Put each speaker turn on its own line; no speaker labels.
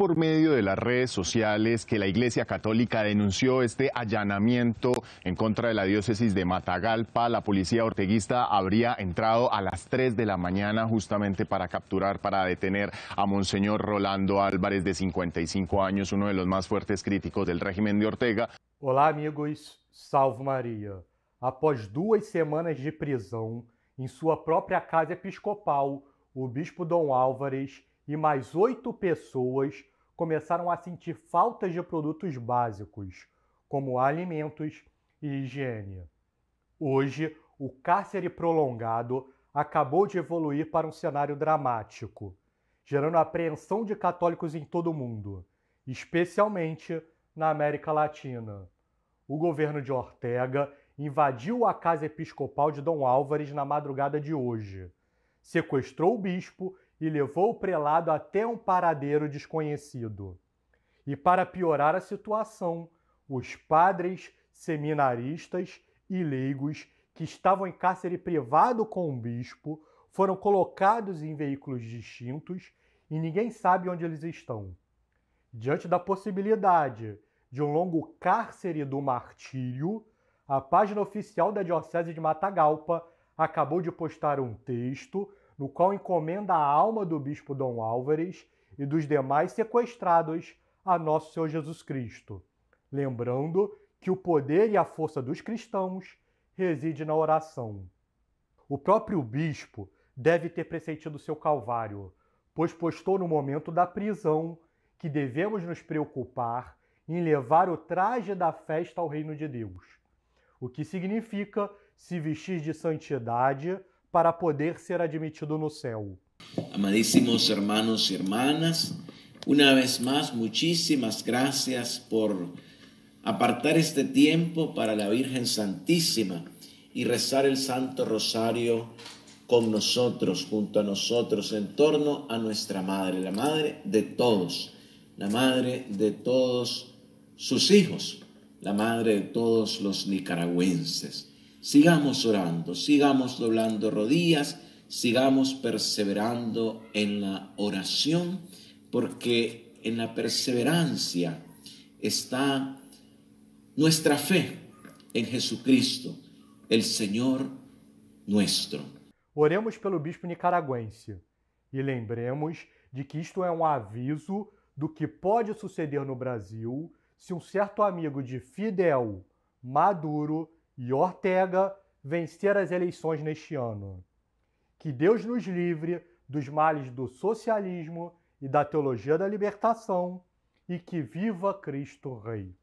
por medio de las redes sociales que la Iglesia Católica denunció este allanamiento en contra de la diócesis de Matagalpa. La policía orteguista habría entrado a las 3 de la mañana justamente para capturar, para detener a Monseñor Rolando Álvarez de 55 años, uno de los más fuertes críticos del régimen de Ortega.
Hola amigos. Salve María Após duas semanas de prisão, en em sua propia casa episcopal, o bispo Dom Álvarez e mais oito pessoas começaram a sentir faltas de produtos básicos, como alimentos e higiene. Hoje, o cárcere prolongado acabou de evoluir para um cenário dramático, gerando apreensão de católicos em todo o mundo, especialmente na América Latina. O governo de Ortega invadiu a casa episcopal de Dom Álvares na madrugada de hoje, sequestrou o bispo e levou o prelado até um paradeiro desconhecido. E para piorar a situação, os padres, seminaristas e leigos que estavam em cárcere privado com o bispo foram colocados em veículos distintos e ninguém sabe onde eles estão. Diante da possibilidade de um longo cárcere do martírio, a página oficial da Diocese de Matagalpa acabou de postar um texto no qual encomenda a alma do bispo Dom Álvares e dos demais sequestrados a nosso Senhor Jesus Cristo, lembrando que o poder e a força dos cristãos reside na oração. O próprio bispo deve ter pressentido seu calvário, pois postou no momento da prisão que devemos nos preocupar em levar o traje da festa ao reino de Deus, o que significa se vestir de santidade para poder ser admitido no céu.
Amadísimos hermanos y hermanas, una vez más, muchísimas gracias por apartar este tiempo para la Virgen Santísima y rezar el Santo Rosario con nosotros, junto a nosotros, en torno a nuestra Madre, la Madre de todos, la Madre de todos sus hijos, la Madre de todos los nicaragüenses. Sigamos orando, sigamos doblando rodillas, sigamos perseverando en la oración, porque en la perseverancia está nuestra fe en Jesucristo, el Señor nuestro.
Oremos pelo bispo nicaragüense e lembremos de que isto é um aviso do que pode suceder no Brasil se um certo amigo de Fidel Maduro e Ortega vencer as eleições neste ano. Que Deus nos livre dos males do socialismo e da teologia da libertação e que viva Cristo Rei.